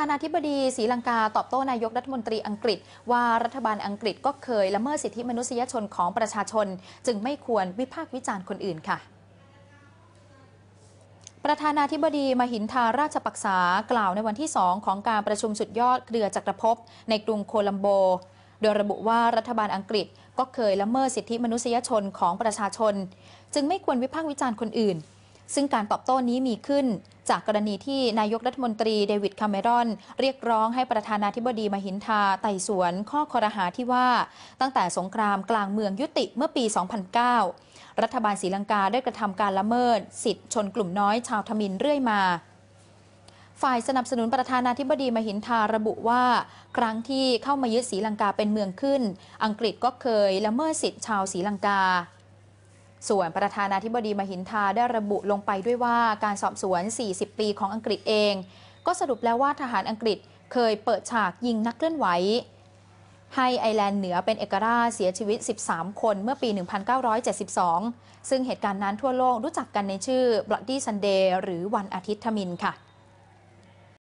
ประธานาธิบดีศรีลังกาตอบโต้นายกรัฐมนตรีอังกฤษ ว่ารัฐบาลอังกฤษก็เคยละเมิดสิทธิมนุษยชนของประชาชน จึงไม่ควรวิพากษ์วิจารณ์คนอื่นค่ะ ประธานาธิบดีมหินทาราชปักษา กล่าวในวันที่ 2 ของการประชุมสุดยอด เครือจักรภพในกรุงโคลัมโบ โดยระบุว่ารัฐบาลอังกฤษก็เคยละเมิดสิทธิมนุษยชนของประชาชน จึงไม่ควรวิพากษ์วิจารณ์คนอื่นซึ่งการตอบโต้นี้มีขึ้น จากกรณีที่นายกรัฐมนตรี เดวิดคาเมรอน เรียกร้องให้ประธานาธิบดีมหินทาไต่สวนข้อคอรหาที่ว่าตั้งแต่สงครามกลางเมืองยุติเมื่อปี 2009 รัฐบาลศรีลังกาได้กระทำการละเมิดสิทธิชนกลุ่มน้อยชาวทมินเรื่อยมา ฝ่ายสนับสนุนประธานาธิบดีมหินทาระบุว่า ครั้งที่เข้ามายึดศรีลังกาเป็นเมืองขึ้น อังกฤษก็เคยละเมิดสิทธิชาวศรีลังกาส่วนประธานาธิบดีมหินทาได้ระบุลงไปด้วยว่าการสอบสวน 40 ปีของอังกฤษเอง ก็สรุปแล้วว่าทหารอังกฤษเคยเปิดฉากยิงนักเคลื่อนไหวให้ไอแลนด์เหนือเป็นเอกราชเสียชีวิต 13 คนเมื่อปี 1972 ซึ่งเหตุการณ์นั้นทั่วโลกรู้จักกันในชื่อ Bloody Sunday หรือวันอาทิตย์ทมินค่ะ